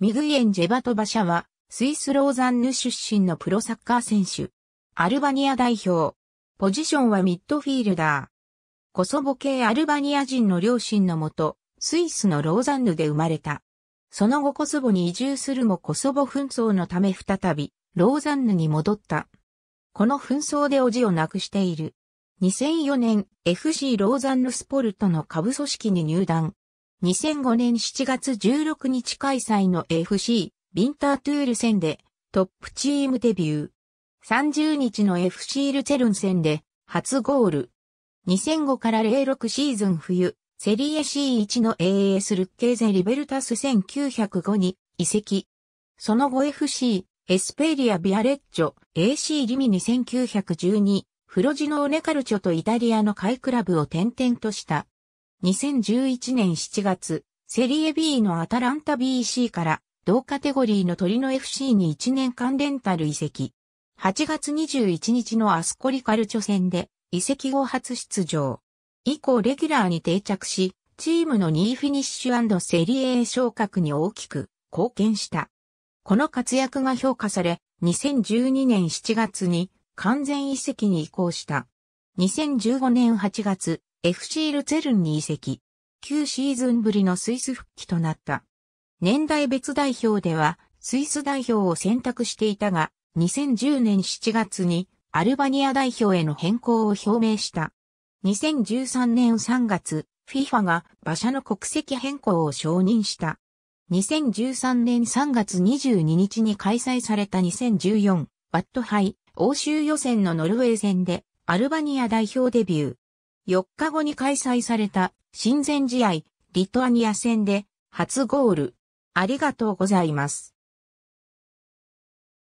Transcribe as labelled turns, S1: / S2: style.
S1: ミグイエン・ジェバトバャは、スイス・ローザンヌ出身のプロサッカー選手。アルバニア代表。ポジションはミッドフィールダー。コソボ系アルバニア人の両親のもと、スイスのローザンヌで生まれた。その後コソボに移住するもコソボ紛争のため再び、ローザンヌに戻った。この紛争でおじを亡くしている。2004年、FC ローザンヌスポルトの下部組織に入団。2005年7月16日開催の FC ビンタートゥール戦でトップチームデビュー。30日の FC ルチェルン戦で初ゴール。2005から06シーズン冬、セリエ C1 の AS ルッケーゼリベルタス1905に移籍。その後 FC、エスペリア・ビアレッジョ、AC リミニ1912、フロジノオネカルチョとイタリアのイクラブを転々とした。2011年7月、セリエ B のアタランタ BC から同カテゴリーの鳥の FC に1年間レンタル移籍。8月21日のアスコリカルチョ戦で移籍後初出場。以降レギュラーに定着し、チームの2位フィニッシュセリエ A 昇格に大きく貢献した。この活躍が評価され、2012年7月に完全移籍に移行した。2015年8月、FC ルツェルンに移籍。9シーズンぶりのスイス復帰となった。年代別代表では、スイス代表を選択していたが、2010年7月にアルバニア代表への変更を表明した。2013年3月、FIFA が馬車の国籍変更を承認した。2013年3月22日に開催された2014ワットハイ欧州予選のノルウェー戦でアルバニア代表デビュー。4日後に開催された親善試合リトアニア戦で初ゴール。ありがとうございます。